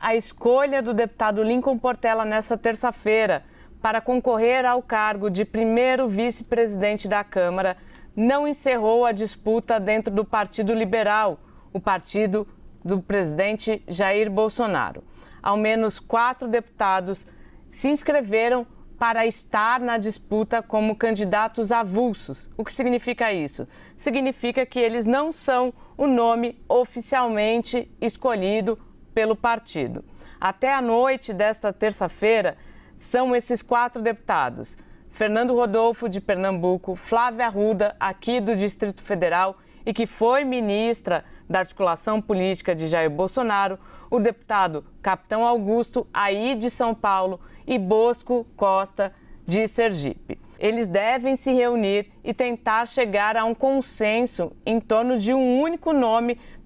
a escolha do deputado Lincoln Portela nessa terça-feira para concorrer ao cargo de primeiro vice-presidente da Câmara não encerrou a disputa dentro do Partido Liberal, o partido do presidente Jair Bolsonaro. Ao menos quatro deputados se inscreveram para estar na disputa como candidatos avulsos. O que significa isso? Significa que eles não são o nome oficialmente escolhido pelo partido. Até a noite desta terça-feira, são esses quatro deputados: Fernando Rodolfo, de Pernambuco, Flávia Arruda, aqui do Distrito Federal, e que foi ministra da articulação política de Jair Bolsonaro, o deputado Capitão Augusto, aí de São Paulo, e Bosco Costa, de Sergipe. Eles devem se reunir e tentar chegar a um consenso em torno de um único nome